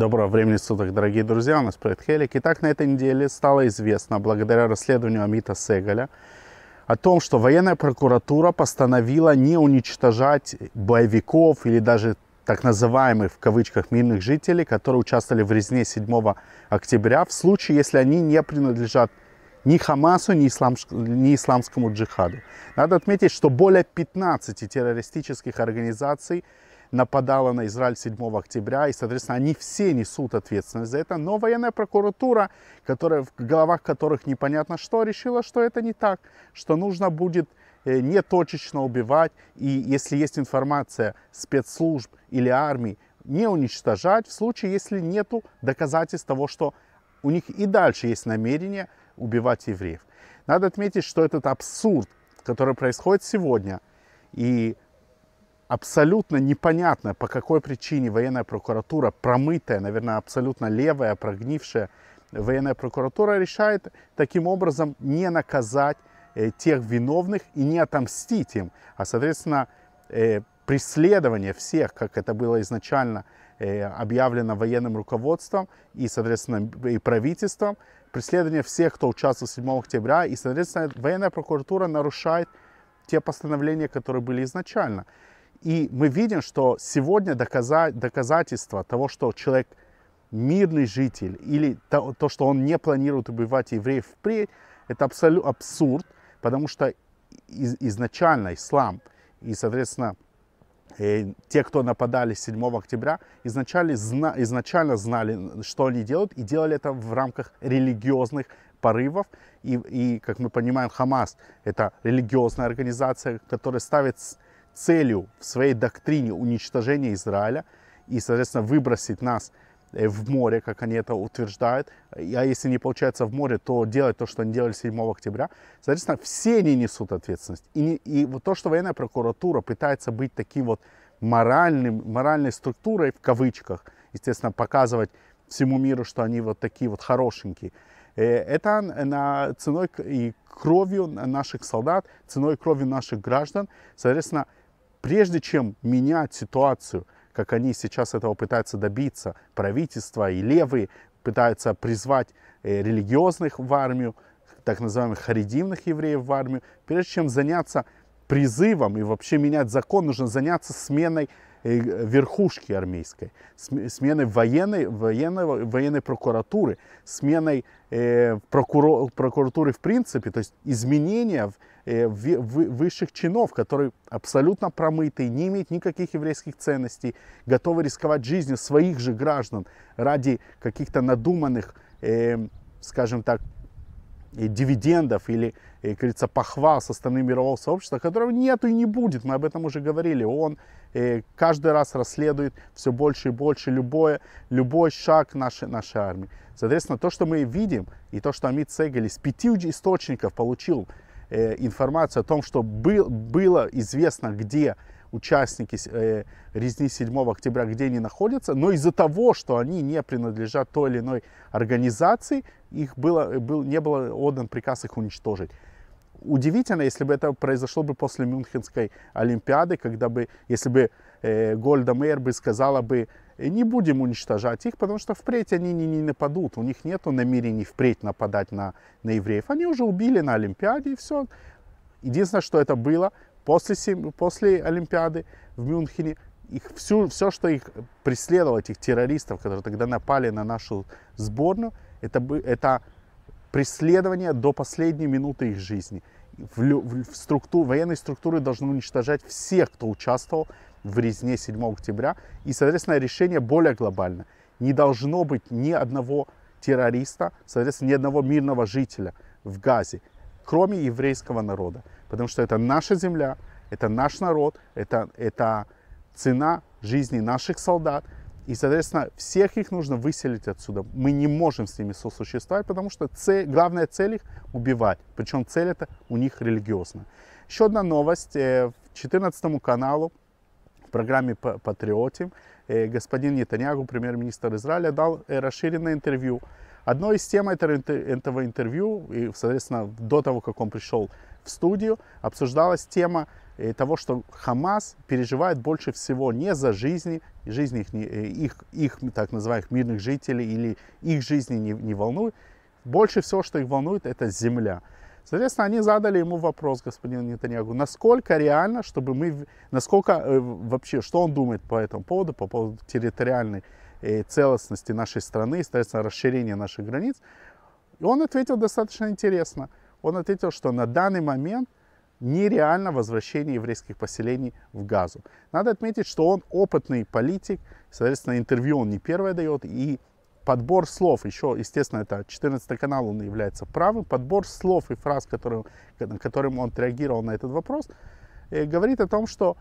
Доброго времени суток, дорогие друзья, у нас проект Хелик. Итак, на этой неделе стало известно, благодаря расследованию Амита Сегаля, о том, что военная прокуратура постановила не уничтожать боевиков или даже так называемых в кавычках мирных жителей, которые участвовали в резне 7 октября, в случае, если они не принадлежат ни Хамасу, ни, исламш... ни исламскому джихаду. Надо отметить, что более 15 террористических организаций нападала на Израиль 7 октября, и, соответственно, они все несут ответственность за это, но военная прокуратура, которая, в головах которых непонятно что, решила, что это не так, что нужно будет э, не точечно убивать, и если есть информация спецслужб или армии, не уничтожать в случае, если нет доказательств того, что у них и дальше есть намерение убивать евреев. Надо отметить, что этот абсурд, который происходит сегодня, и абсолютно непонятно, по какой причине военная прокуратура, промытая, наверное, абсолютно левая, прогнившая военная прокуратура решает таким образом не наказать э, тех виновных и не отомстить им, а, соответственно, э, преследование всех, как это было изначально э, объявлено военным руководством и, соответственно, и правительством, преследование всех, кто участвовал 7 октября, и, соответственно, военная прокуратура нарушает те постановления, которые были изначально. И мы видим, что сегодня доказа доказательство того, что человек мирный житель, или то, то, что он не планирует убивать евреев впредь, это абсолютно абсурд, потому что из, изначально ислам и, соответственно, э, те, кто нападали 7 октября, изначально, зна, изначально знали, что они делают, и делали это в рамках религиозных порывов. И, и как мы понимаем, Хамас – это религиозная организация, которая ставит целью в своей доктрине уничтожения Израиля и, соответственно, выбросить нас э, в море, как они это утверждают, а если не получается в море, то делать то, что они делали 7 октября. Соответственно, все они несут ответственность. И, не, и вот то, что военная прокуратура пытается быть таким вот моральным, моральной структурой, в кавычках, естественно, показывать всему миру, что они вот такие вот хорошенькие, э, это на ценой и кровью наших солдат, ценой и кровью наших граждан. Соответственно, Прежде чем менять ситуацию, как они сейчас этого пытаются добиться, правительство и левые пытаются призвать э, религиозных в армию, так называемых харидимных евреев в армию, прежде чем заняться призывом и вообще менять закон, нужно заняться сменой э, верхушки армейской, сменой военной, военной, военной прокуратуры, сменой э, прокурор, прокуратуры в принципе, то есть изменения Э, высших чинов, которые абсолютно промыты, не имеют никаких еврейских ценностей, готовы рисковать жизнью своих же граждан ради каких-то надуманных, э, скажем так, э, дивидендов или, как говорится, похвал со стороны мирового сообщества, которого нету и не будет. Мы об этом уже говорили. Он каждый раз расследует все больше и больше любое, любой шаг нашей, нашей армии. Соответственно, то, что мы видим, и то, что Амит Сегель из пяти источников получил э, информацию о том, что был, было известно, где участники э, резни 7 октября, где они находятся, но из-за того, что они не принадлежат той или иной организации, их было, был, не было отдан приказ их уничтожить. Удивительно, если бы это произошло бы после Мюнхенской Олимпиады, когда бы, если бы э, Гольда Мейер бы сказала бы, не будем уничтожать их, потому что впредь они не, не нападут. У них нет намерений впредь нападать на, на евреев. Они уже убили на Олимпиаде и все. Единственное, что это было после, после Олимпиады в Мюнхене, их всю, все, что их преследовало, этих террористов, которые тогда напали на нашу сборную, это, это преследование до последней минуты их жизни. В, в, в структур, военные структуры должны уничтожать всех, кто участвовал в резне 7 октября. И, соответственно, решение более глобально. Не должно быть ни одного террориста, соответственно, ни одного мирного жителя в Газе, кроме еврейского народа. Потому что это наша земля, это наш народ, это, это цена жизни наших солдат. И, соответственно, всех их нужно выселить отсюда. Мы не можем с ними сосуществовать, потому что цель, главная цель их – убивать. Причем цель это у них религиозная. Еще одна новость. 14 э, каналу программе «Патриотим», э, господин Нетаньягу, премьер-министр Израиля, дал э, расширенное интервью. Одной из тем этого интервью, и, соответственно, до того, как он пришел в студию, обсуждалась тема э, того, что Хамас переживает больше всего не за жизни, жизни их, их, их так называемых мирных жителей или их жизни не, не волнует. Больше всего, что их волнует, это земля. Соответственно, они задали ему вопрос, господин Нетаньягу, насколько реально, чтобы мы, насколько э, вообще, что он думает по этому поводу, по поводу территориальной э, целостности нашей страны, и, соответственно, расширения наших границ. И он ответил достаточно интересно. Он ответил, что на данный момент нереально возвращение еврейских поселений в Газу. Надо отметить, что он опытный политик, соответственно, интервью он не первое дает, и подбор слов, еще, естественно, это 14 канал, он является правым, подбор слов и фраз, которым, которым он отреагировал на этот вопрос, э, говорит о том, что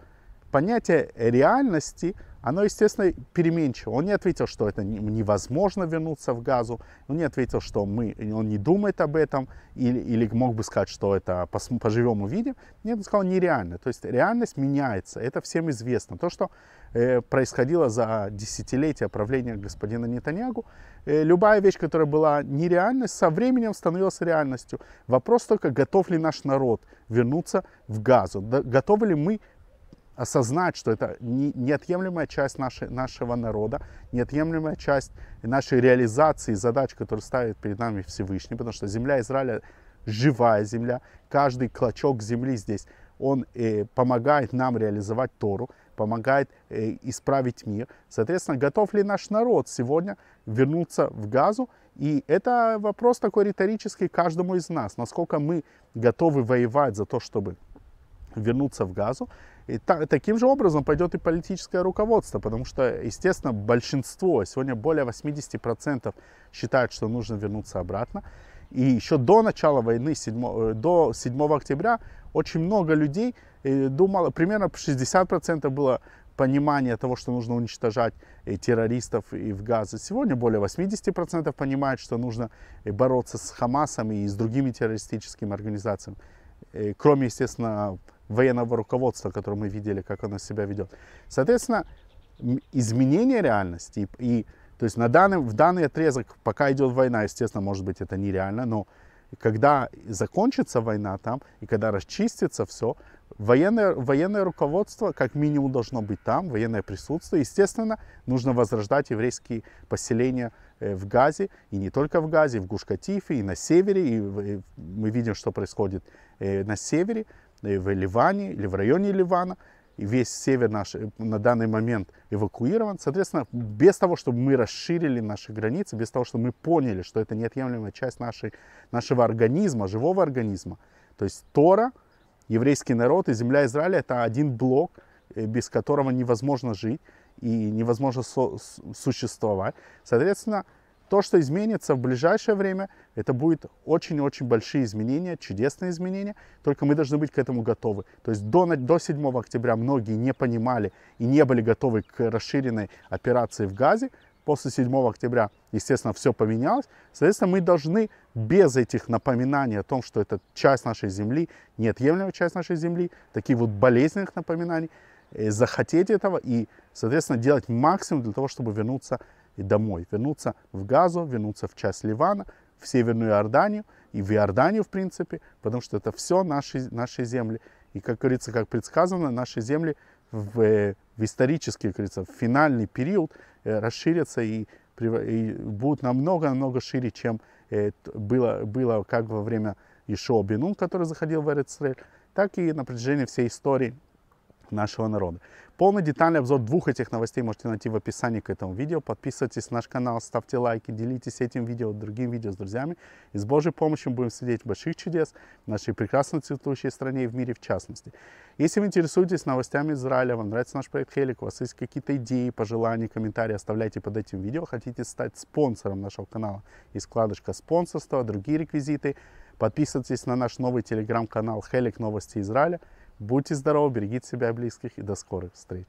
понятие реальности – оно, естественно, переменчиво. Он не ответил, что это невозможно вернуться в газу, он не ответил, что мы, он не думает об этом, или, или мог бы сказать, что это поживем, увидим. Нет, он сказал, нереально. То есть реальность меняется, это всем известно. То, что э, происходило за десятилетия правления господина Нетаньягу, э, любая вещь, которая была нереальность, со временем становилась реальностью. Вопрос только, готов ли наш народ вернуться в газу, да, готовы ли мы осознать, что это неотъемлемая часть нашей, нашего народа, неотъемлемая часть нашей реализации задач, которые ставит перед нами Всевышний, потому что земля Израиля живая земля, каждый клочок земли здесь, он э, помогает нам реализовать Тору, помогает э, исправить мир. Соответственно, готов ли наш народ сегодня вернуться в газу? И это вопрос такой риторический каждому из нас, насколько мы готовы воевать за то, чтобы вернуться в газу, и та, таким же образом пойдет и политическое руководство, потому что, естественно, большинство, сегодня более 80% считают, что нужно вернуться обратно. И еще до начала войны, 7, э, до 7 октября, очень много людей э, думало, примерно 60% было понимание того, что нужно уничтожать э, террористов и в Газе. Сегодня более 80% понимают, что нужно бороться с Хамасом и с другими террористическими организациями, кроме, естественно, военного руководства, которое мы видели, как оно себя ведет. Соответственно, изменение реальности и, и то есть на данный, в данный отрезок, пока идет война, естественно, может быть, это нереально, но когда закончится война там, и когда расчистится все, военное, военное руководство как минимум должно быть там, военное присутствие. Естественно, нужно возрождать еврейские поселения э, в Газе, и не только в Газе, в Гушкатифе, и на севере, и мы видим, что происходит э, на севере. Э, в Ливане или в районе Ливана, и весь север наш э, на данный момент эвакуирован. Соответственно, без того, чтобы мы расширили наши границы, без того, чтобы мы поняли, что это неотъемлемая часть нашей, нашего организма, живого организма, то есть Тора, еврейский народ и земля Израиля – это один блок, э, без которого невозможно жить и невозможно со- существовать. Соответственно, то, что изменится в ближайшее время, это будет очень-очень большие изменения, чудесные изменения, только мы должны быть к этому готовы. То есть до, до 7 октября многие не понимали и не были готовы к расширенной операции в Газе, после 7 октября, естественно, все поменялось. Соответственно, мы должны без этих напоминаний о том, что это часть нашей земли, неотъемлемая часть нашей земли, таких вот болезненных напоминаний, э, захотеть этого и, соответственно, делать максимум для того, чтобы вернуться к и домой, вернуться в Газу, вернуться в часть Ливана, в Северную Иорданию и в Иорданию, в принципе, потому что это все наши, наши земли. И, как говорится, как предсказано, наши земли в, э, в исторический, как говорится, в финальный период э, расширятся и, и будут намного-намного шире, чем э, было, было как во время Ишоа Бенун, который заходил в Эрицрель, так и на протяжении всей истории нашего народа. Полный детальный обзор двух этих новостей можете найти в описании к этому видео. Подписывайтесь на наш канал, ставьте лайки, делитесь этим видео, другим видео с друзьями. И с Божьей помощью будем свидеть больших чудес в нашей прекрасно цветущей стране и в мире в частности. Если вы интересуетесь новостями Израиля, вам нравится наш проект Хелик, у вас есть какие-то идеи, пожелания, комментарии, оставляйте под этим видео. Хотите стать спонсором нашего канала, И складочка спонсорства, другие реквизиты. Подписывайтесь на наш новый телеграм-канал Хелик Новости Израиля – Будьте здоровы, берегите себя и близких и до скорых встреч.